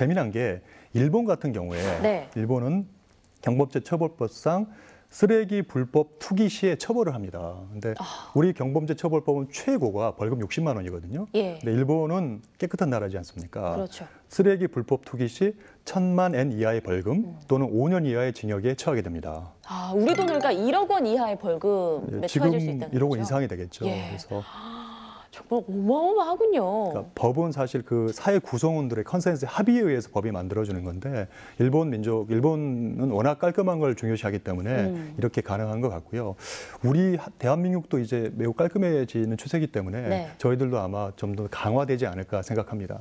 재미난 게 일본 같은 경우에 네. 일본은 경범죄 처벌법상 쓰레기 불법 투기 시에 처벌을 합니다. 근데 아. 우리 경범죄 처벌법은 최고가 벌금 60만 원이거든요. 예. 근데 일본은 깨끗한 나라지 않습니까? 그렇죠. 쓰레기 불법 투기 시 천만 엔 이하의 벌금 음. 또는 5년 이하의 징역에 처하게 됩니다. 아, 우리 돈으로 그러니까 1억 원 이하의 벌금에 처해질 수 있다는 지금 1억 원 이상이 되겠죠. 예. 그래서 아. 정말 어마어마하군요. 그러니까 법은 사실 그 사회 구성원들의 컨센스 합의에 의해서 법이 만들어지는 건데 일본 민족 일본은 워낙 깔끔한 걸 중요시하기 때문에 음. 이렇게 가능한 것 같고요. 우리 대한민국도 이제 매우 깔끔해지는 추세이기 때문에 네. 저희들도 아마 좀 더 강화되지 않을까 생각합니다.